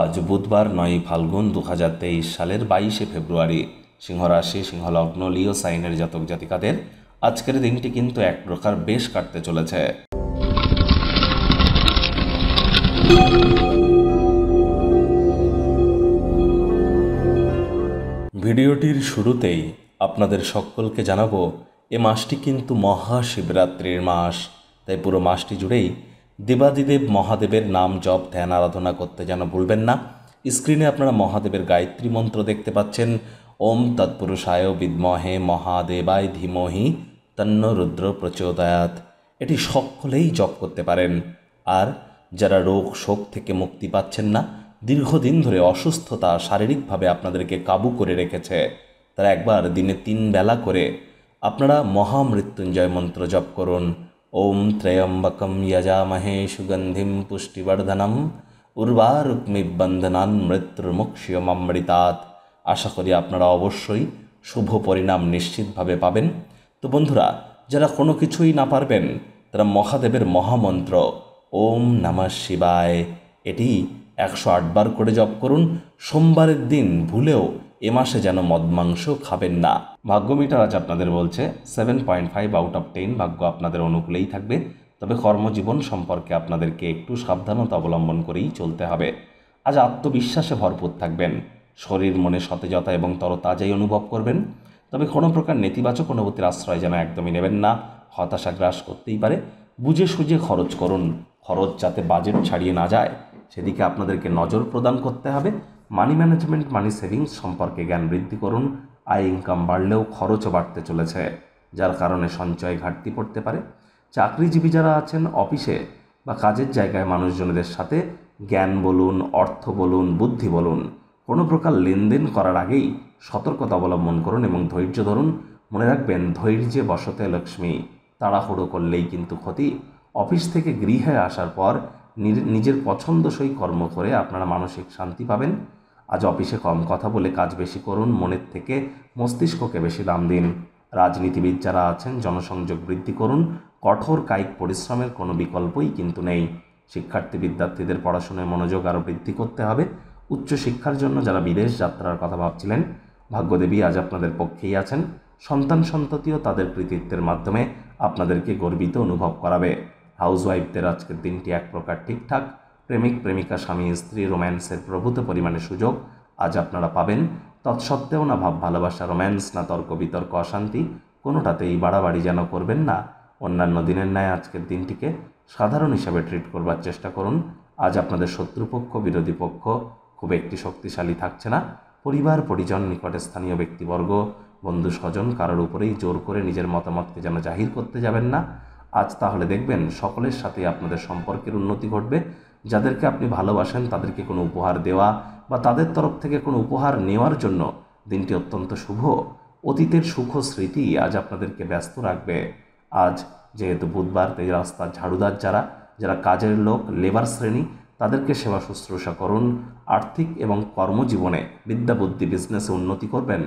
আজ বুধবার নয় ফাল্গুন দু সালের বাইশে ফেব্রুয়ারি সিংহরাশি সিংহলগ্ন লিও সাইনের জাতক জাতিকাদের আজকের দিনটি কিন্তু এক প্রকার বেশ কাটতে চলেছে ভিডিওটির শুরুতেই আপনাদের সকলকে জানাবো এ মাসটি কিন্তু মহাশিবরাত্রির মাস তাই পুরো মাসটি জুড়েই দেবাদিদেব মহাদেবের নাম জপ ধ্যান আরাধনা করতে যেন ভুলবেন না স্ক্রিনে আপনারা মহাদেবের গায়ত্রী মন্ত্র দেখতে পাচ্ছেন ওম তৎপুরুষায় বিদ্মহে মহাদেবায় ধীমহি তন্ন রুদ্র প্রচোদয়াত এটি সকলেই জপ করতে পারেন আর যারা রোগ শোক থেকে মুক্তি পাচ্ছেন না দীর্ঘদিন ধরে অসুস্থতা শারীরিকভাবে আপনাদেরকে কাবু করে রেখেছে তারা একবার দিনে তিন বেলা করে আপনারা মহামৃত্যুঞ্জয় মন্ত্র জপ করুন ॐ त्र्यम्बकं यजामहे सुगन्धिं পুষ্টিবর্ধনম উর্বারুক্মিবন্ধনান মৃত্যুর্মুক্ষ্যমৃতাত আশা করি আপনারা অবশ্যই শুভ পরিণাম নিশ্চিতভাবে পাবেন তো বন্ধুরা যারা কোনো কিছুই না পারবেন তারা মহাদেবের মহামন্ত্র ওম নমঃ শিবায় এটি একশো আটবার করে জপ করুন সোমবারের দিন ভুলেও এ মাসে যেন মদ মাংস খাবেন না ভাগ্য মিটার আজ আপনাদের বলছে seven point five out of ten ভাগ্য আপনাদের অনুকূলেই থাকবে তবে কর্মজীবন সম্পর্কে আপনাদেরকে একটু সাবধানতা অবলম্বন করেই চলতে হবে আজ আত্মবিশ্বাসে ভরপুর থাকবেন শরীর মনে সতেজতা এবং তরতাজাই অনুভব করবেন তবে কোনো প্রকার নেতিবাচক অনুভূতির আশ্রয় যেন একদমই নেবেন না হতাশা গ্রাস করতেই পারে বুঝে সুঝে খরচ করুন খরচ যাতে বাজেট ছাড়িয়ে না যায় সেদিকে আপনাদেরকে নজর প্রদান করতে হবে মানি ম্যানেজমেন্ট মানি সেভিংস সম্পর্কে জ্ঞান বৃদ্ধি করুন আয় ইনকাম বাড়লেও খরচও বাড়তে চলেছে যার কারণে সঞ্চয় ঘাটতি পড়তে পারে চাকরিজীবী যারা আছেন অফিসে বা কাজের জায়গায় মানুষজনদের সাথে জ্ঞান বলুন অর্থ বলুন বুদ্ধি বলুন কোনো প্রকার লেনদেন করার আগেই সতর্কতা অবলম্বন করুন এবং ধৈর্য ধরুন মনে রাখবেন ধৈর্যে বসতে লক্ষ্মী তাড়াহুড়ো করলেই কিন্তু ক্ষতি অফিস থেকে গৃহে আসার পর নিজের পছন্দসই কর্ম করে আপনারা মানসিক শান্তি পাবেন আজ অফিসে কম কথা বলে কাজ বেশি করুন মনের থেকে মস্তিষ্ককে বেশি দাম দিন রাজনীতিবিদ যারা আছেন জনসংযোগ বৃদ্ধি করুন কঠোর কায়িক পরিশ্রমের কোনো বিকল্পই কিন্তু নেই শিক্ষার্থী বিদ্যার্থীদের পড়াশোনায় মনোযোগ আরও বৃদ্ধি করতে হবে উচ্চশিক্ষার জন্য যারা বিদেশ যাত্রার কথা ভাবছিলেন ভাগ্যদেবী আজ আপনাদের পক্ষেই আছেন সন্তান সন্ততিও তাদের কৃতিত্বের মাধ্যমে আপনাদেরকে গর্বিত অনুভব করাবে হাউসওয়াইফদের আজকের দিনটি এক প্রকার ঠিকঠাক প্রেমিক প্রেমিকা স্বামী স্ত্রী রোম্যান্সের প্রভূত পরিমাণে সুযোগ আজ আপনারা পাবেন তৎসত্ত্বেও না ভাব ভালোবাসা রোম্যান্স না তর্ক বিতর্ক অশান্তি কোনোটাতেই বাড়াবাড়ি যেন করবেন না অন্যান্য দিনের ন্যায় আজকের দিনটিকে সাধারণ হিসাবে ট্রিট করবার চেষ্টা করুন আজ আপনাদের শত্রুপক্ষ বিরোধী পক্ষ খুব একটি শক্তিশালী থাকছে না পরিবার পরিজন নিকটে স্থানীয় ব্যক্তিবর্গ বন্ধু স্বজন কারোর উপরেই জোর করে নিজের মতামতকে যেন জাহির করতে যাবেন না আজ তাহলে দেখবেন সকলের সাথে আপনাদের সম্পর্কের উন্নতি ঘটবে যাদেরকে আপনি ভালোবাসেন তাদেরকে কোনো উপহার দেওয়া বা তাদের তরফ থেকে কোনো উপহার নেওয়ার জন্য দিনটি অত্যন্ত শুভ অতীতের সুখ স্মৃতি আজ আপনাদেরকে ব্যস্ত রাখবে আজ যেহেতু বুধবার এই রাস্তা ঝাড়ুদার যারা যারা কাজের লোক লেবার শ্রেণী তাদেরকে সেবা শুশ্রূষা করুন আর্থিক এবং কর্মজীবনে বিদ্যাবুদ্ধি বিজনেসে উন্নতি করবেন